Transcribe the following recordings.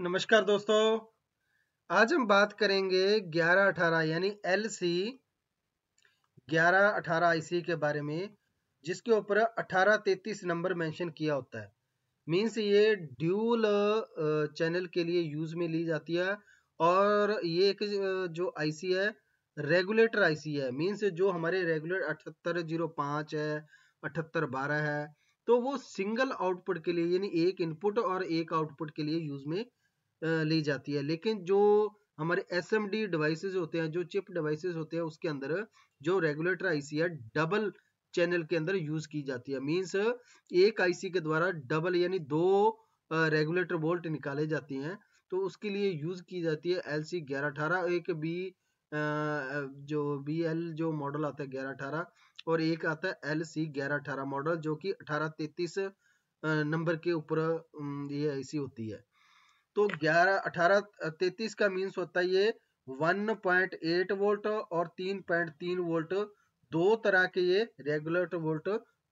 नमस्कार दोस्तों आज हम बात करेंगे 11 18 यानी एल सी ग्यारह अठारह आईसी के बारे में जिसके ऊपर 1833 नंबर मेंशन किया होता है मीन्स ये ड्यूल चैनल के लिए यूज में ली जाती है और ये एक जो आईसी है रेगुलेटर आईसी है मीन्स जो हमारे रेगुलेटर अठहत्तर जीरो पाँच है अठहत्तर बारह है तो वो सिंगल आउटपुट के लिए यानी एक इनपुट और एक आउटपुट के लिए यूज में ली जाती है लेकिन जो हमारे एस एम डी डिवाइसेज होते हैं जो चिप डिवाइसेज होते हैं उसके अंदर जो रेगुलेटर आईसी है डबल चैनल के अंदर यूज की जाती है मीन्स एक आईसी के द्वारा डबल यानी दो रेगुलेटर वोल्ट निकाले जाते हैं तो उसके लिए यूज की जाती है एल सी ग्यारह अठारह एक बी जो बी एल जो मॉडल आता है ग्यारह अठारह और एक आता है एल सी ग्यारह अठारह मॉडल जो कि अठारह तैतीस नंबर के ऊपर ये आईसी होती है तो 11 18 तैतीस का मीन्स होता है ये 1.8 वोल्ट और 3.3 वोल्ट दो तरह के ये रेगुलेटर वोल्ट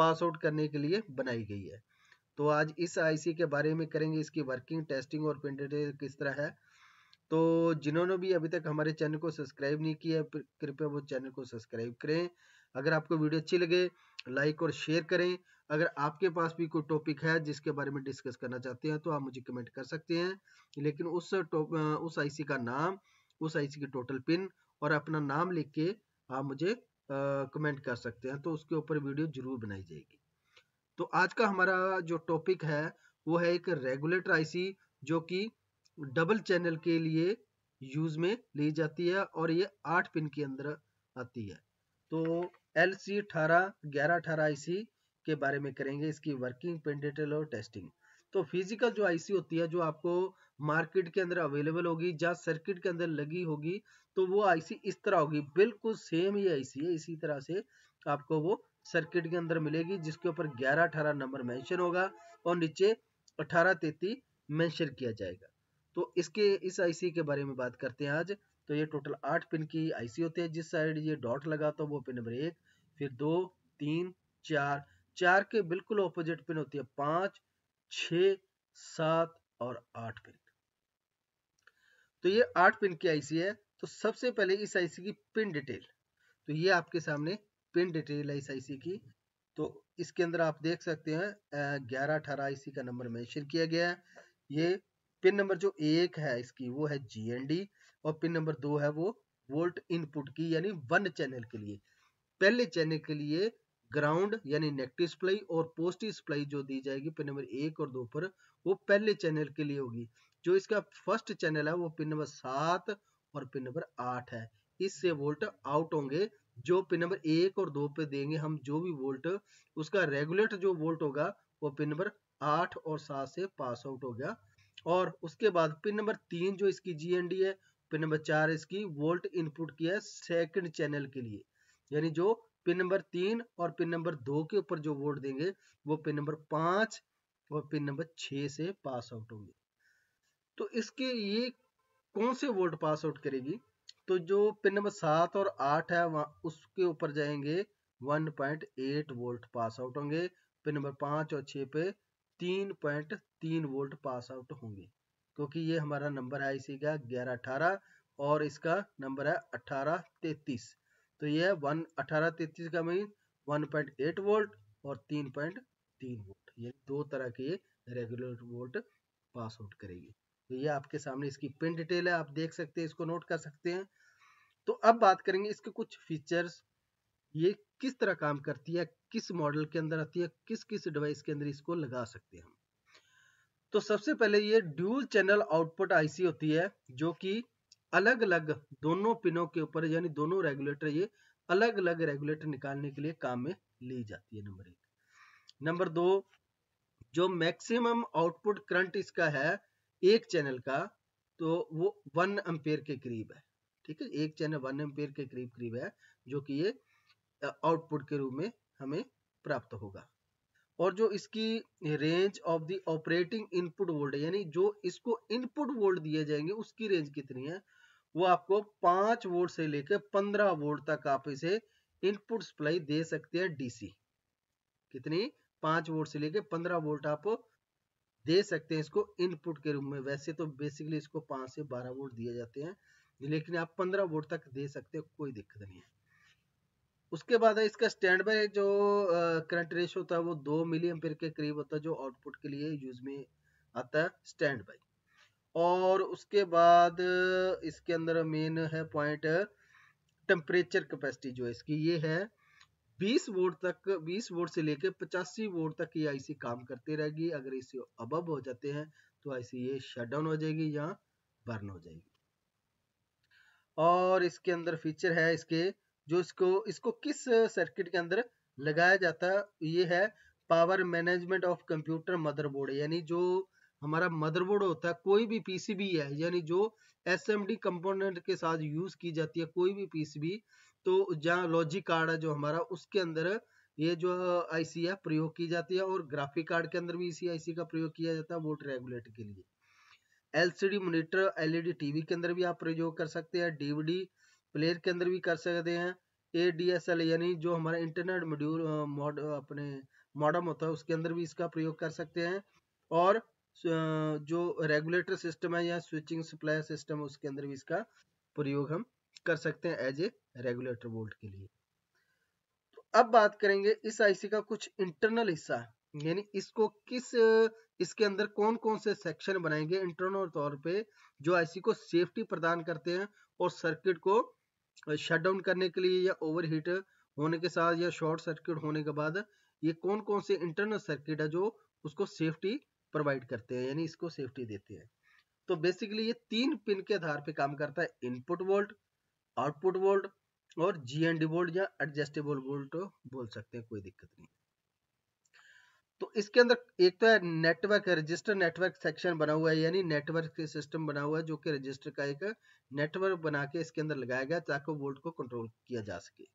पास आउट करने के लिए बनाई गई है तो आज इस आईसी के बारे में करेंगे इसकी वर्किंग टेस्टिंग और पेंटेटेज किस तरह है तो जिन्होंने भी अभी तक हमारे चैनल को सब्सक्राइब नहीं किया कृपया वो चैनल को सब्सक्राइब करें अगर आपको वीडियो अच्छी लगे लाइक और शेयर करें अगर आपके पास भी कोई टॉपिक है जिसके बारे में डिस्कस करना चाहते हैं तो आप मुझे कमेंट कर सकते हैं लेकिन उस उस आईसी का नाम उस आईसी की टोटल पिन और अपना नाम लिख के आप मुझे कमेंट कर सकते हैं तो उसके ऊपर वीडियो जरूर बनाई जाएगी तो आज का हमारा जो टॉपिक है वो है एक रेगुलेटर आईसी जो कि डबल चैनल के लिए यूज में ली जाती है और ये आठ पिन के अंदर आती है तो एल सी अठारह ग्यारह अठारह आई सी के बारे में करेंगे इसकी वर्किंग पेंडेटल और टेस्टिंग तो फिजिकल जो आईसी होती है जो आपको मार्केट के अंदर अवेलेबल होगी या सर्किट के अंदर लगी होगी तो वो आईसी इस तरह होगी बिल्कुल सेम ही आईसी है इसी तरह से आपको वो सर्किट के अंदर मिलेगी जिसके ऊपर 11 18 नंबर मेंशन होगा और नीचे 18 तेती मेंशन किया जाएगा तो इसके इस आईसी के बारे में बात करते हैं आज तो ये टोटल आठ पिन की आईसी होती है जिस साइड ये डॉट लगा तो वो पिन नंबर एक फिर दो तीन चार चार के बिल्कुल ऑपोजिट पिन होती है पांच छ सात और आठ पिन तो ये आठ पिन की आईसी है तो सबसे पहले इस आईसी की पिन डिटेल तो ये आपके सामने पिन डिटेल है इस आईसी की तो इसके अंदर आप देख सकते हैं ग्यारह अठारह आईसी का नंबर मेंशन किया गया है ये पिन नंबर जो एक है इसकी वो है जीएनडी और पिन नंबर दो है वो वोल्ट इनपुट की यानी वन चैनल के लिए पहले चैनल के लिए ग्राउंड यानी नेक डिस्प्लाई और पोस्ट डिस्प्लाई जो दी जाएगी पिन नंबर एक और दो पर वो पहले चैनल के लिए होगी जो इसका फर्स्ट चैनल है वो पिन नंबर सात और पिन नंबर आठ है इससे वोल्ट आउट होंगे जो पिन नंबर एक और दो पे देंगे हम जो भी वोल्ट उसका रेगुलेट जो वोल्ट होगा वो पिन नंबर आठ और सात से पास आउट हो गया और उसके बाद पिन नंबर तीन जो इसकी जीएनडी है पिन नंबर चार इसकी वोल्ट इनपुट किया है सेकंड चैनल के लिए यानी जो पिन नंबर तीन और पिन नंबर दो के ऊपर जो वोट देंगे वो पिन नंबर पांच और पिन नंबर छह से पास आउट होंगे तो इसके ये कौन से वोट पास आउट करेगी तो जो पिन नंबर सात और आठ है वहां उसके ऊपर जाएंगे 1.8 वोल्ट पास आउट होंगे पिन नंबर पांच और छः पे 3.3 वोल्ट पास आउट होंगे क्योंकि ये हमारा नंबर है इसी का ग्यारह अठारह और इसका नंबर है अठारह तैतीस तो ये वन अठारह तैतीस का mean one point eight volt और तीन पॉइंट तीन वोल्ट ये दो तरह के रेगुलर वोल्ट पास आउट करेगी तो ये आपके सामने इसकी पिन डिटेल है आप देख सकते हैं इसको नोट कर सकते हैं तो अब बात करेंगे इसके कुछ फीचर्स ये किस तरह काम करती है किस मॉडल के अंदर आती है किस किस डिवाइस के अंदर इसको लगा सकते हैं हम तो सबसे पहले ये ड्यूल चैनल आउटपुट आईसी होती है जो कि अलग अलग दोनों पिनों के ऊपर यानी दोनों रेगुलेटर ये अलग अलग रेगुलेटर निकालने के लिए काम में ली जाती है नंबर एक नंबर दो जो मैक्सिमम आउटपुट करंट इसका है एक चैनल का तो वो वन एम्पेयर के करीब है ठीक है एक चैनल वन एम्पेयर के करीब करीब है जो कि ये आउटपुट के रूप में हमें प्राप्त होगा और जो इसकी range of the operating input volt यानी जो इसको इनपुट वोल्ट दिए जाएंगे उसकी रेंज कितनी है वो आपको पांच वोल्ट से लेकर पंद्रह वोल्ट तक आप इसे इनपुट सप्लाई दे सकते हैं डीसी कितनी पांच वोल्ट से लेकर पंद्रह वोल्ट आप दे सकते हैं इसको इनपुट के रूप में वैसे तो बेसिकली इसको पांच से बारह वोल्ट दिए जाते हैं लेकिन आप पंद्रह वोल्ट तक दे सकते हो कोई दिक्कत नहीं है उसके बाद है इसका स्टैंड बाय जो करंट रेश होता है वो दो मिली एम्पेयर के करीब होता है जो आउटपुट के लिए यूज में आता है स्टैंड बाई और उसके बाद इसके अंदर मेन है पॉइंट टेम्परेचर कैपेसिटी जो है इसकी ये है 20 वोट तक 20 वोट से लेकर पचासी वोट तक ये आईसी काम करती रहेगी अगर इसे अबब हो जाते हैं तो आईसी ये शट डाउन हो जाएगी या बर्न हो जाएगी और इसके अंदर फीचर है इसके जो इसको इसको किस सर्किट के अंदर लगाया जाता ये है power management of computer motherboard यानी जो हमारा मदरबोर्ड होता है कोई भी पीसीबी है यानी जो एसएमडी कंपोनेंट के साथ यूज की जाती है कोई भी पीसीबी तो जहाँ लॉजिक कार्ड है जो हमारा उसके अंदर ये जो आईसी है प्रयोग की जाती है और ग्राफिक कार्ड के अंदर भी इसी आईसी का प्रयोग किया जाता है वोट रेगुलेटर के लिए एलसीडी मॉनिटर एलईडी टीवी के अंदर भी आप प्रयोग कर सकते हैं डीवीडी प्लेयर के अंदर भी कर सकते हैं ए डी एस एल यानी जो हमारा इंटरनेट मॉड्यूल मॉड अपने मॉडम होता है उसके अंदर भी इसका प्रयोग कर सकते हैं और जो रेगुलेटर सिस्टम है या स्विचिंग सप्लाई सिस्टम उसके अंदर भी इसका प्रयोग हम कर सकते हैं एज ए रेगुलेटर वोल्ट के लिए तो अब बात करेंगे इस आईसी का कुछ इंटरनल हिस्सा यानी इसको किस इसके अंदर कौन कौन से सेक्शन बनाएंगे इंटरनल तौर पे जो आईसी को सेफ्टी प्रदान करते हैं और सर्किट को शट डाउन करने के लिए या ओवरहीट होने के साथ या शॉर्ट सर्किट होने के बाद ये कौन कौन से इंटरनल सर्किट है जो उसको सेफ्टी प्रोवाइड करते हैं यानी इसको सेफ्टी देते हैं तो बेसिकली ये तीन पिन के आधार पे काम करता है इनपुट वोल्ट आउटपुट वोल्ट और जी एन वोल्ट या एडजस्टेबल वोल्ट तो बोल सकते हैं कोई दिक्कत नहीं तो इसके अंदर एक तो है नेटवर्क रजिस्टर नेटवर्क सेक्शन बना हुआ है यानी नेटवर्क के सिस्टम बना हुआ है जो कि रजिस्टर का एक नेटवर्क बना के इसके अंदर लगाया गया ताकि वोल्ट को कंट्रोल किया जा सके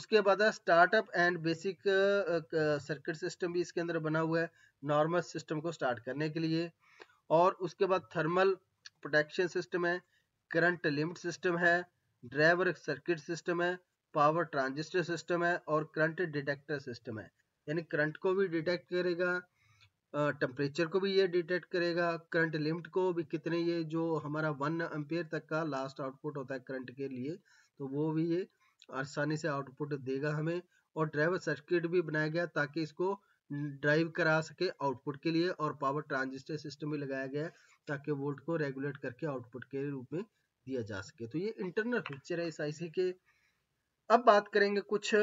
उसके बाद startup and basic circuit system भी इसके अंदर बना हुआ है नॉर्मल सिस्टम को स्टार्ट करने के लिए और उसके बाद थर्मल प्रोटेक्शन सिस्टम है करंट लिमिट सिस्टम है ड्राइवर सर्किट सिस्टम है पावर ट्रांजिस्टर सिस्टम है और करंट डिटेक्टर सिस्टम है यानी करंट को भी डिटेक्ट करेगा टेम्परेचर को भी ये डिटेक्ट करेगा करंट लिमिट को भी कितने ये जो हमारा वन एम्पेयर तक का लास्ट आउटपुट होता है करंट के लिए तो वो भी ये आसानी से आउटपुट देगा हमें और ड्राइवर सर्किट भी बनाया गया ताकि इसको ड्राइव करा सके आउटपुट के लिए और पावर ट्रांजिस्टर सिस्टम भी लगाया गया है ताकि वोल्ट को रेगुलेट करके आउटपुट के रूप में दिया जा सके तो ये इंटरनल फीचर है इस आईसी के अब बात करेंगे कुछ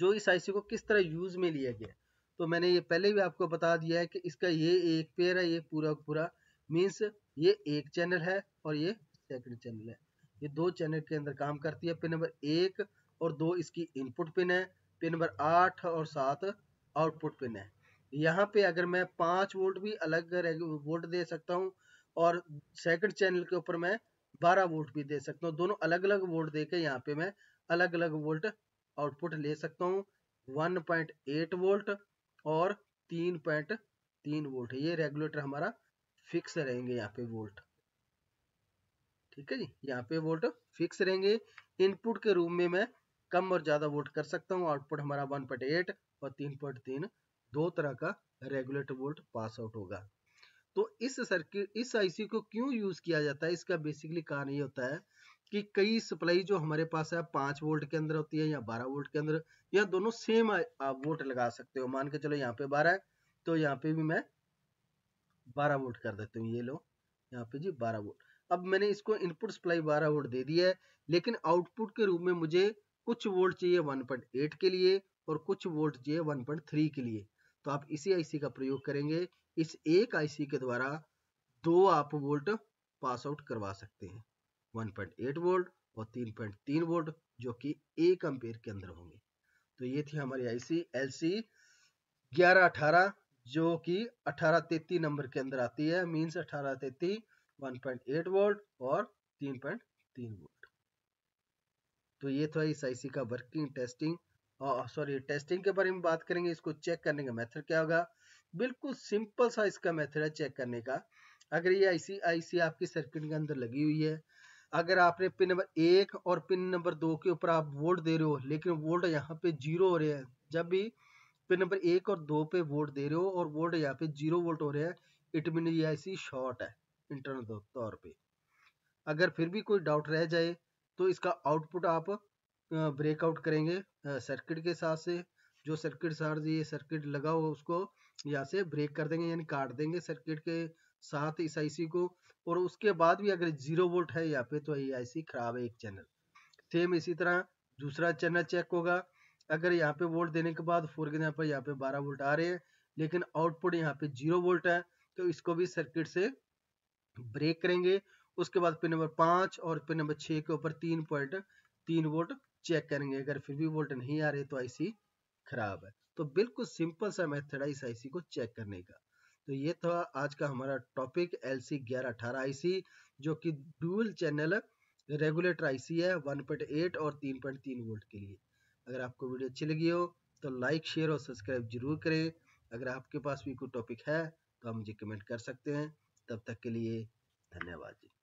जो इस आईसी को किस तरह यूज में लिया गया तो मैंने ये पहले भी आपको बता दिया है कि इसका ये एक पेयर है ये पूरा पूरा मीन्स ये एक चैनल है और ये सेकंड चैनल है ये दो चैनल के अंदर काम करती है पिन नंबर एक और दो इसकी इनपुट पिन है पिन नंबर आठ और सात आउटपुट पिन है यहाँ पे अगर मैं पाँच वोल्ट भी अलग वोल्ट दे सकता हूँ और सेकंड चैनल के ऊपर मैं बारह वोल्ट भी दे सकता हूँ दोनों अलग अलग वोल्ट दे के यहाँ पे मैं अलग अलग वोल्ट आउटपुट ले सकता हूँ 1.8 वोल्ट और तीन वोल्ट ये रेगुलेटर हमारा फिक्स रहेंगे यहाँ पे वोल्ट ठीक है जी यहाँ पे वोल्ट फिक्स रहेंगे इनपुट के रूम में मैं कम और ज़्यादा वोल्ट कर सकता हूँ आउटपुट हमारा वन पॉइंट एट और तीन पॉइंट तीन दो तरह का रेगुलेटर वोल्ट पास आउट होगा तो इस सर्किट इस आईसी को क्यों यूज़ किया जाता है इसका बेसिकली कारण ये होता है कि कई सप्लाई जो हमारे पास है पांच वोल्ट के अंदर होती है या बारह वोल्ट के अंदर या दोनों सेम आप वोल्ट लगा सकते हो मान के चलो यहाँ पे बारह है तो यहाँ पे भी मैं बारह वोल्ट कर देता हूँ ये लो यहाँ पे जी बारह वोल्ट अब मैंने इसको इनपुट सप्लाई बारह वोल्ट दे दिया है लेकिन आउटपुट के रूप में मुझे कुछ वोल्ट चाहिए 1.8 के लिए और कुछ वोल्ट चाहिए 1.3 के लिए तो आप इसी आईसी का प्रयोग करेंगे इस एक आईसी के द्वारा दो आप वोल्ट पास आउट करवा सकते हैं 1.8 वोल्ट और 3.3 वोल्ट जो कि एक अंपेयर के अंदर होंगे तो ये थी हमारी आईसी एलसी 1118 जो कि 1833 नंबर के अंदर आती है means one point eight volt और तीन वोल्ट तो ये था इस आईसी का वर्किंग टेस्टिंग सॉरी टेस्टिंग के बारे में बात करेंगे इसको चेक करने का मेथड क्या होगा बिल्कुल सिंपल सा इसका मेथड है चेक करने का अगर ये आईसी आईसी आपकी सर्किट के अंदर लगी हुई है अगर आपने पिन नंबर एक और पिन नंबर दो के ऊपर आप वोल्ट दे रहे हो लेकिन वोल्ट यहाँ पे जीरो हो रहे हैं जब भी पिन नंबर एक और दो पे वोल्ट दे रहे हो और वोल्ट यहाँ पे जीरो वोल्ट हो रहे हैं इट मीन ये आईसी शॉर्ट है इंटरनल तौर पे अगर फिर भी कोई डाउट रह जाए तो इसका आउटपुट आप ब्रेकआउट करेंगे सर्किट के साथ से जो सर्किट सार ये सर्किट लगा हुआ उसको यहाँ से ब्रेक कर देंगे यानी काट देंगे सर्किट के साथ इस आईसी को और उसके बाद भी अगर जीरो वोल्ट है यहाँ पे तो ये आईसी खराब है एक चैनल सेम इसी तरह दूसरा चैनल चेक होगा अगर यहाँ पे वोल्ट देने के बाद फोर के यहाँ पर यहाँ पे बारह वोल्ट आ रहे हैं लेकिन आउटपुट यहाँ पे जीरो वोल्ट है तो इसको भी सर्किट से ब्रेक करेंगे उसके बाद पिन नंबर पांच और पिन नंबर छह के ऊपर तीन पॉइंट तीन वोल्ट चेक करेंगे अगर फिर भी वोल्ट नहीं आ रहे तो आईसी खराब है तो बिल्कुल सिंपल सा मेथड है इस आईसी को चेक करने का तो ये था आज का हमारा टॉपिक एल सी ग्यारह आईसी जो कि डुअल चैनल रेगुलेटर आईसी है 1.8 और 3.3 वोल्ट के लिए अगर आपको वीडियो अच्छी लगी हो तो लाइक शेयर और सब्सक्राइब जरूर करें अगर आपके पास भी कोई टॉपिक है तो आप मुझे कमेंट कर सकते हैं तब तक के लिए धन्यवाद जी